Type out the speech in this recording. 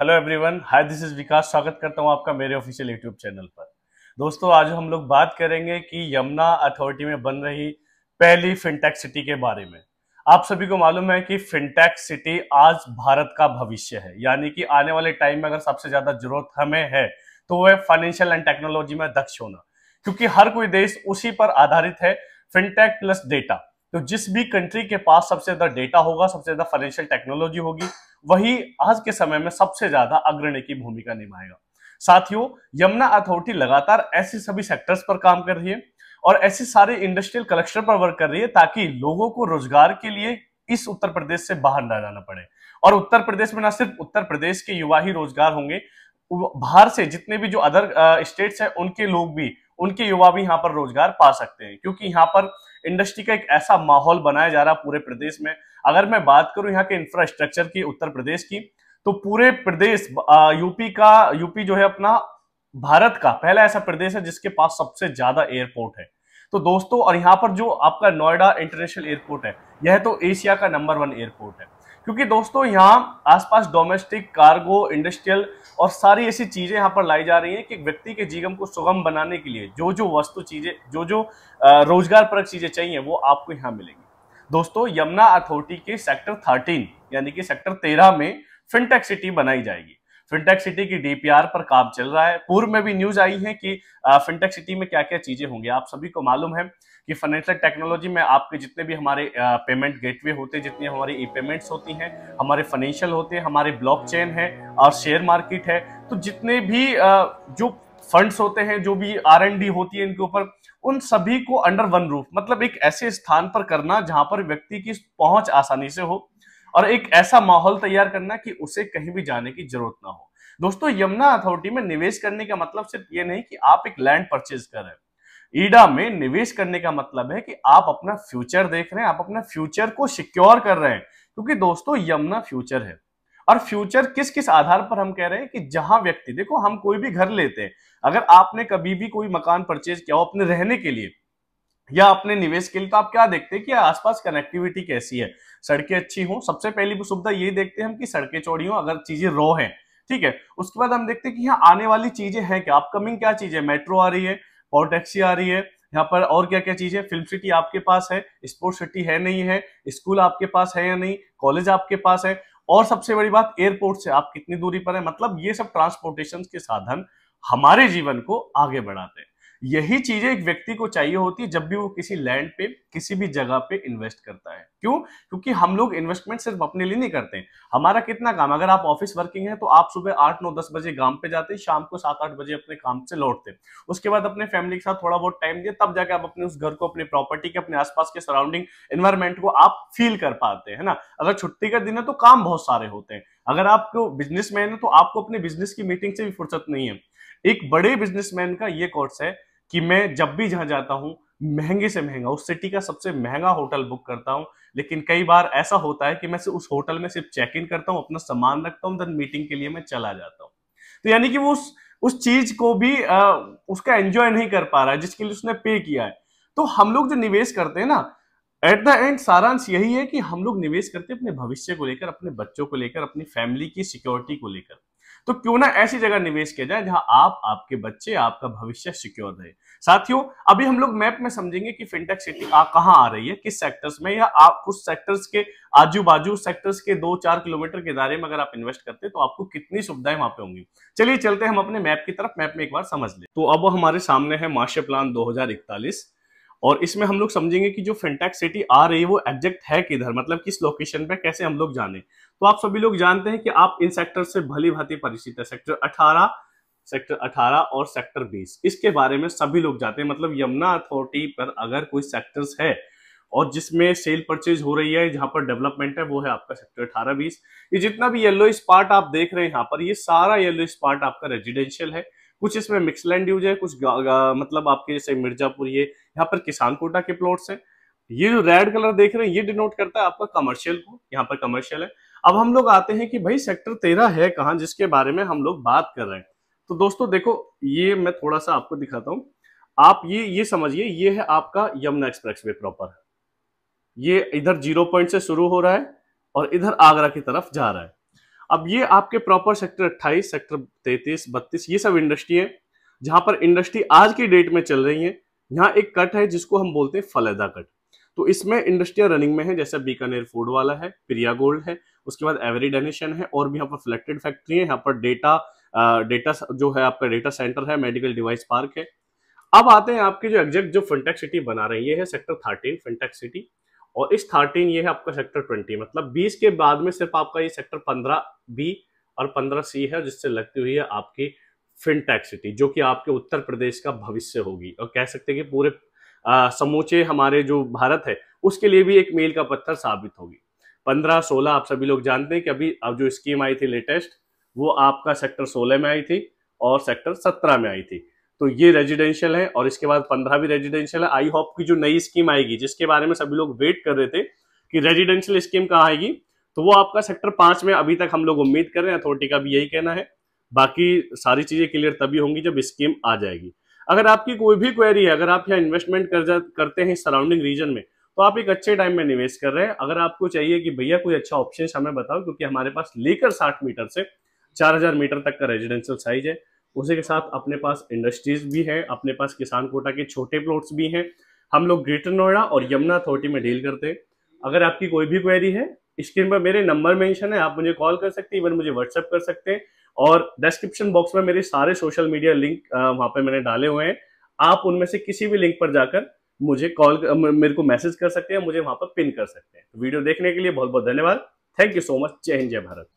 hello everyone hi this is Vikas स्वागत करता हूं आपका मेरे ऑफिशियल यूट्यूब चैनल पर दोस्तों आज हम लोग बात करेंगे कि यमुना अथॉरिटी में बन रही पहली फिनटेक सिटी के बारे में आप सभी को मालूम है कि फिनटेक सिटी आज भारत का भविष्य है यानी कि आने वाले टाइम में अगर सबसे ज्यादा जरूरत हमें है तो वह फाइनेंशियल एंड टेक्नोलॉजी में दक्ष होना क्योंकि हर कोई देश उसी पर आधारित है फिनटेक प्लस डेटा तो जिस भी कंट्री के पास सबसे ज्यादा डेटा होगा सबसे ज्यादा फाइनेंशियल टेक्नोलॉजी होगी वही आज के समय में सबसे ज्यादा अग्रणी की भूमिका निभाएगा साथियों यमुना अथॉरिटी लगातार ऐसे सभी सेक्टर्स पर काम कर रही है और ऐसे सारे इंडस्ट्रियल कलेक्शन पर वर्क कर रही है ताकि लोगों को रोजगार के लिए इस उत्तर प्रदेश से बाहर ना जाना पड़े और उत्तर प्रदेश में ना सिर्फ उत्तर प्रदेश के युवा ही रोजगार होंगे बाहर से जितने भी जो अदर स्टेट्स हैं उनके लोग भी उनके युवा भी यहाँ पर रोजगार पा सकते हैं क्योंकि यहाँ पर इंडस्ट्री का एक ऐसा माहौल बनाया जा रहा है पूरे प्रदेश में अगर मैं बात करूं यहाँ के इंफ्रास्ट्रक्चर की उत्तर प्रदेश की तो पूरे प्रदेश यूपी का यूपी जो है अपना भारत का पहला ऐसा प्रदेश है जिसके पास सबसे ज्यादा एयरपोर्ट है तो दोस्तों और यहाँ पर जो आपका नोएडा इंटरनेशनल एयरपोर्ट है यह तो एशिया का नंबर वन एयरपोर्ट है क्योंकि दोस्तों यहाँ आसपास डोमेस्टिक कार्गो इंडस्ट्रियल और सारी ऐसी चीज़ें यहाँ पर लाई जा रही हैं कि व्यक्ति के जीवन को सुगम बनाने के लिए जो जो वस्तु चीज़ें जो जो रोजगार परक चीज़ें चाहिए वो आपको यहाँ मिलेंगी दोस्तों यमुना अथॉरिटी के सेक्टर थर्टीन यानी कि सेक्टर तेरह में फिनटेक सिटी बनाई जाएगी फिनटेक सिटी की डीपीआर पर काम चल रहा है पूर्व में भी न्यूज आई है कि फिनटेक सिटी में क्या क्या चीजें होंगी आप सभी को मालूम है कि फाइनेंशियल टेक्नोलॉजी में आपके जितने भी हमारे पेमेंट गेटवे होते हैं जितनी हमारी ई पेमेंट्स होती हैं हमारे फाइनेंशियल होते हैं हमारे ब्लॉकचेन है और शेयर मार्केट है तो जितने भी जो फंड्स होते हैं जो भी आर एन डी होती है इनके ऊपर उन सभी को अंडर वन रूफ मतलब एक ऐसे स्थान पर करना जहां पर व्यक्ति की पहुंच आसानी से हो और एक ऐसा माहौल तैयार करना कि उसे कहीं भी जाने की जरूरत ना हो दोस्तों यमुना अथॉरिटी में निवेश करने का मतलब सिर्फ ये नहीं कि आप एक लैंड परचेज कर रहे हैं ईडा में निवेश करने का मतलब है कि आप अपना फ्यूचर देख रहे हैं आप अपना फ्यूचर को सिक्योर कर रहे हैं क्योंकि दोस्तों यमुना फ्यूचर है और फ्यूचर किस किस आधार पर हम कह रहे हैं कि जहां व्यक्ति देखो हम कोई भी घर लेते हैं अगर आपने कभी भी कोई मकान परचेज किया हो अपने रहने के लिए या अपने निवेश के लिए तो आप क्या देखते हैं कि आसपास कनेक्टिविटी कैसी है सड़कें अच्छी हों सबसे पहली सुविधा यही देखते हैं हम कि सड़कें चौड़ी हों अगर चीजें रो हैं ठीक है उसके बाद हम देखते हैं कि यहाँ आने वाली चीजें हैं क्या अपकमिंग क्या चीजें मेट्रो आ रही है और टैक्सी आ रही है यहाँ पर और क्या क्या चीज़ है फिल्म सिटी आपके पास है स्पोर्ट्स सिटी है नहीं है स्कूल आपके पास है या नहीं कॉलेज आपके पास है और सबसे बड़ी बात एयरपोर्ट से आप कितनी दूरी पर है मतलब ये सब ट्रांसपोर्टेशन के साधन हमारे जीवन को आगे बढ़ाते हैं यही चीजें एक व्यक्ति को चाहिए होती है जब भी वो किसी लैंड पे किसी भी जगह पे इन्वेस्ट करता है क्यों क्योंकि हम लोग इन्वेस्टमेंट सिर्फ अपने लिए नहीं करते हमारा कितना काम अगर आप ऑफिस वर्किंग है तो आप सुबह आठ नौ दस बजे गांव पे जाते शाम को सात आठ बजे अपने काम से लौटते उसके बाद अपने फैमिली के साथ थोड़ा बहुत टाइम दिया तब जाके आप अपने उस घर को अपने प्रॉपर्टी के अपने आसपास के सराउंडिंग एनवायरमेंट को आप फील कर पाते हैं ना अगर छुट्टी का दिन है तो काम बहुत सारे होते हैं अगर आपको बिजनेसमैन है तो आपको अपने बिजनेस की मीटिंग से भी फुर्सत नहीं है एक बड़े बिजनेसमैन का ये कोर्स है कि मैं जब भी जहां जाता हूँ महंगे से महंगा उस सिटी का सबसे महंगा होटल बुक करता हूँ लेकिन कई बार ऐसा होता है कि मैं उस होटल में सिर्फ चेक इन करता हूँ अपना सामान रखता हूँ देन मीटिंग के लिए मैं चला जाता हूँ तो यानी कि वो उस उस चीज को भी आ, उसका एंजॉय नहीं कर पा रहा है जिसके लिए उसने पे किया है तो हम लोग जो निवेश करते हैं ना एट द एंड सारांश यही है कि हम लोग निवेश करते हैं अपने भविष्य को लेकर अपने बच्चों को लेकर अपनी फैमिली की सिक्योरिटी को लेकर तो क्यों ना ऐसी जगह निवेश किया जाए जहां आप आपके बच्चे आपका भविष्य सिक्योर रहे साथियों अभी हम लोग मैप में समझेंगे कि फिनटेक सिटी कहाँ आ रही है किस सेक्टर्स में या आप उस सेक्टर्स के आजू बाजू सेक्टर्स के दो चार किलोमीटर के दायरे में अगर आप इन्वेस्ट करते हैं तो आपको कितनी सुविधाएं वहां पे होंगी चलिए चलते हैं हम अपने मैप की तरफ मैप में एक बार समझ ले तो अब हमारे सामने है मास्टर प्लान दो और इसमें हम लोग समझेंगे कि जो फिनटेक सिटी आ रही है वो एग्जैक्ट है किधर मतलब किस लोकेशन पे कैसे हम लोग जाने तो आप सभी लोग जानते हैं कि आप इन सेक्टर से भली भांति परिचित है सेक्टर 18 सेक्टर 18 और सेक्टर 20 इसके बारे में सभी लोग जाते हैं मतलब यमुना अथॉरिटी पर अगर कोई सेक्टर्स है और जिसमें सेल परचेज हो रही है जहां पर डेवलपमेंट है वो है आपका सेक्टर अठारह बीस ये जितना भी येलो स्पार्ट आप देख रहे हैं यहाँ पर ये सारा येलो स्पार्ट आपका रेजिडेंशियल है कुछ इसमें मिक्स लैंड यूज है कुछ मतलब आपके जैसे मिर्जापुर ये यहाँ पर किसान कोटा के प्लॉट्स हैं ये जो रेड कलर देख रहे हैं ये डिनोट करता है आपका कमर्शियल को यहाँ पर कमर्शियल है अब हम लोग आते हैं कि भाई सेक्टर तेरह है कहाँ जिसके बारे में हम लोग बात कर रहे हैं तो दोस्तों देखो ये मैं थोड़ा सा आपको दिखाता हूँ आप ये ये समझिए ये है आपका यमुना एक्सप्रेस वे प्रॉपर ये इधर जीरो पॉइंट से शुरू हो रहा है और इधर आगरा की तरफ जा रहा है अब ये आपके प्रॉपर सेक्टर 28, सेक्टर 33, 32 ये सब इंडस्ट्री है जहां पर इंडस्ट्री आज की डेट में चल रही है यहाँ एक कट है जिसको हम बोलते हैं फलैदा कट तो इसमें इंडस्ट्रियाँ रनिंग में है जैसे बीकानेर फूड वाला है प्रिया गोल्ड है उसके बाद एवरी डेनेशन है और भी यहाँ पर फ्लेक्टेड फैक्ट्री है यहाँ पर डेटा डेटा जो है आपका डेटा सेंटर है मेडिकल डिवाइस पार्क है अब आते हैं आपके जो एग्जैक्ट जो फिनटेक सिटी बना रही है सेक्टर थर्टीन फिनटेक सिटी और इस थर्टीन ये है आपका सेक्टर ट्वेंटी मतलब बीस के बाद में सिर्फ आपका ये सेक्टर पंद्रह बी और पंद्रह सी है जिससे लगती हुई है आपकी फिनटेक सिटी जो कि आपके उत्तर प्रदेश का भविष्य होगी और कह सकते हैं कि पूरे समूचे हमारे जो भारत है उसके लिए भी एक मील का पत्थर साबित होगी पंद्रह सोलह आप सभी लोग जानते हैं कि अभी अब जो स्कीम आई थी लेटेस्ट वो आपका सेक्टर सोलह में आई थी और सेक्टर सत्रह में आई थी तो ये रेजिडेंशियल है और इसके बाद पंद्रह भी रेजिडेंशियल है आई होप की जो नई स्कीम आएगी जिसके बारे में सभी लोग वेट कर रहे थे कि रेजिडेंशियल स्कीम कहाँ आएगी तो वो आपका सेक्टर पांच में अभी तक हम लोग उम्मीद कर रहे हैं अथॉरिटी का भी यही कहना है बाकी सारी चीजें क्लियर तभी होंगी जब स्कीम आ जाएगी अगर आपकी कोई भी क्वेरी है अगर आप यहाँ इन्वेस्टमेंट कर जा करते हैं सराउंडिंग रीजन में तो आप एक अच्छे टाइम में निवेश कर रहे हैं अगर आपको चाहिए कि भैया कोई अच्छा ऑप्शन हमें बताओ क्योंकि हमारे पास लेकर साठ मीटर से चार हजार मीटर तक का रेजिडेंशियल साइज है उसी के साथ अपने पास इंडस्ट्रीज भी हैं अपने पास किसान कोटा के छोटे प्लॉट्स भी हैं हम लोग ग्रेटर नोएडा और यमुना अथॉरिटी में डील करते हैं अगर आपकी कोई भी क्वेरी है स्क्रीन पर मेरे नंबर मेंशन है आप मुझे कॉल कर सकते हैं इवन मुझे व्हाट्सअप कर सकते हैं और डिस्क्रिप्शन बॉक्स में मेरे सारे सोशल मीडिया लिंक वहां पर मैंने डाले हुए हैं आप उनमें से किसी भी लिंक पर जाकर मुझे कॉल मेरे को मैसेज कर सकते हैं मुझे वहां पर पिन कर सकते हैं वीडियो तो देखने के लिए बहुत बहुत धन्यवाद थैंक यू सो मच जय हिंद जय भारत